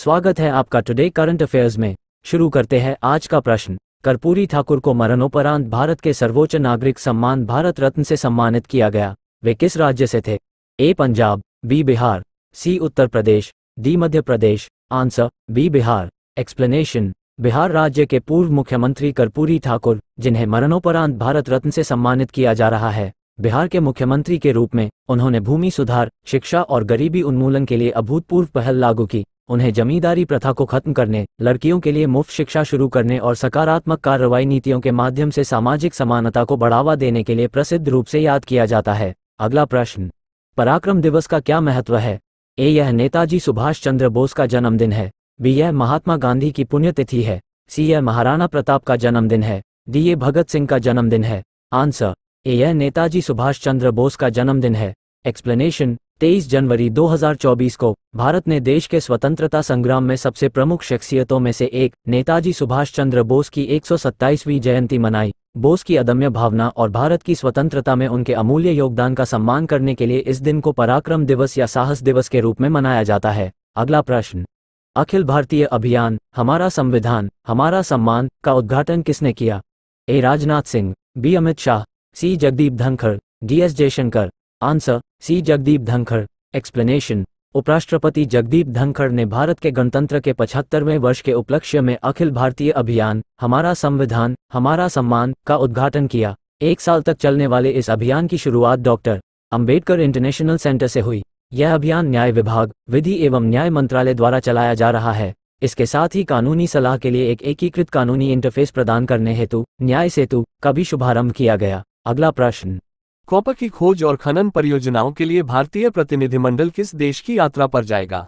स्वागत है आपका टुडे करंट अफेयर्स में शुरू करते हैं आज का प्रश्न कर्पूरी ठाकुर को मरणोपरांत भारत के सर्वोच्च नागरिक सम्मान भारत रत्न से सम्मानित किया गया वे किस राज्य से थे A Punjab B Bihar C Uttar Pradesh D Madhya Pradesh answer B Bihar explanation Bihar राज्य के पूर्व मुख्यमंत्री कर्पूरी ठाकुर जिन्हें मरणोपरांत भारत रत्न से सम्मानित किया जा रहा है बिहार के मुख्यमंत्री के रूप में उन्होंने भूमि सुधार शिक्षा और गरीबी उन्मूलन के लिए अभूतपूर्व पहल लागू की उन्हें जमींदारी प्रथा को खत्म करने लड़कियों के लिए मुफ्त शिक्षा शुरू करने और सकारात्मक कार्रवाई नीतियों के माध्यम से सामाजिक समानता को बढ़ावा देने के लिए प्रसिद्ध रूप से याद किया जाता है अगला प्रश्न पराक्रम दिवस का क्या महत्व है ए यह नेताजी सुभाष चंद्र बोस का जन्मदिन है बी यह महात्मा गांधी की पुण्यतिथि है सी यह महाराणा प्रताप का जन्मदिन है डी ये भगत सिंह का जन्मदिन है आंसर यह नेताजी सुभाष चंद्र बोस का जन्मदिन है एक्सप्लेनेशन 23 जनवरी 2024 को भारत ने देश के स्वतंत्रता संग्राम में सबसे प्रमुख शख्सियतों में से एक नेताजी सुभाष चंद्र बोस की 127वीं जयंती मनाई बोस की अदम्य भावना और भारत की स्वतंत्रता में उनके अमूल्य योगदान का सम्मान करने के लिए इस दिन को पराक्रम दिवस या साहस दिवस के रूप में मनाया जाता है अगला प्रश्न अखिल भारतीय अभियान हमारा संविधान हमारा सम्मान का उद्घाटन किसने किया A Rajnath Singh B Amit Shah C Jagdeep Dhankhar D S Jaishankar answer C Jagdeep Dhankhar explanation उपराष्ट्रपति जगदीप धनखड़ ने भारत के गणतंत्र के 75वें वर्ष के उपलक्ष्य में अखिल भारतीय अभियान हमारा संविधान हमारा सम्मान का उद्घाटन किया एक साल तक चलने वाले इस अभियान की शुरुआत डॉक्टर अंबेडकर इंटरनेशनल सेंटर से हुई यह अभियान न्याय विभाग विधि एवं न्याय मंत्रालय द्वारा चलाया जा रहा है इसके साथ ही कानूनी सलाह के लिए एक एकीकृत कानूनी इंटरफेस प्रदान करने हेतु न्याय सेतु का भी शुभारंभ किया गया अगला प्रश्न कॉपर की खोज और खनन परियोजनाओं के लिए भारतीय प्रतिनिधिमंडल किस देश की यात्रा पर जाएगा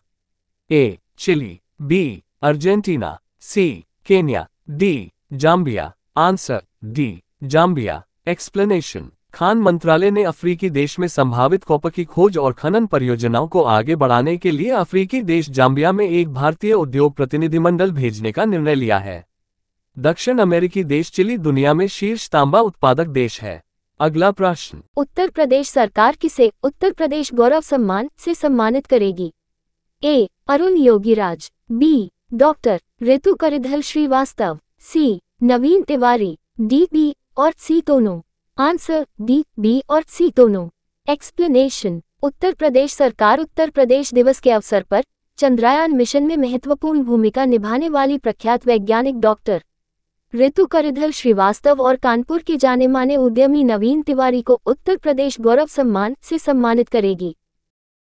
A Chile B Argentina C Kenya D Zambia answer D Zambia explanation खान मंत्रालय ने अफ्रीकी देश में संभावित कॉपर की खोज और खनन परियोजनाओं को आगे बढ़ाने के लिए अफ्रीकी देश जाम्बिया में एक भारतीय उद्योग प्रतिनिधिमंडल भेजने का निर्णय लिया है दक्षिण अमेरिकी देश चिली दुनिया में शीर्ष तांबा उत्पादक देश है अगला प्रश्न उत्तर प्रदेश सरकार किसे उत्तर प्रदेश गौरव सम्मान से सम्मानित करेगी A Arun Yogiraj B doctor Ritu Karidhal Srivastava C Naveen Tiwari D B और सी दोनों आंसर डी बी और सी दोनों एक्सप्लेनेशन उत्तर प्रदेश सरकार उत्तर प्रदेश दिवस के अवसर पर चंद्रयान मिशन में महत्वपूर्ण भूमिका निभाने वाली प्रख्यात वैज्ञानिक डॉक्टर ऋतु करिधल श्रीवास्तव और कानपुर के जाने माने उद्यमी नवीन तिवारी को उत्तर प्रदेश गौरव सम्मान से सम्मानित करेगी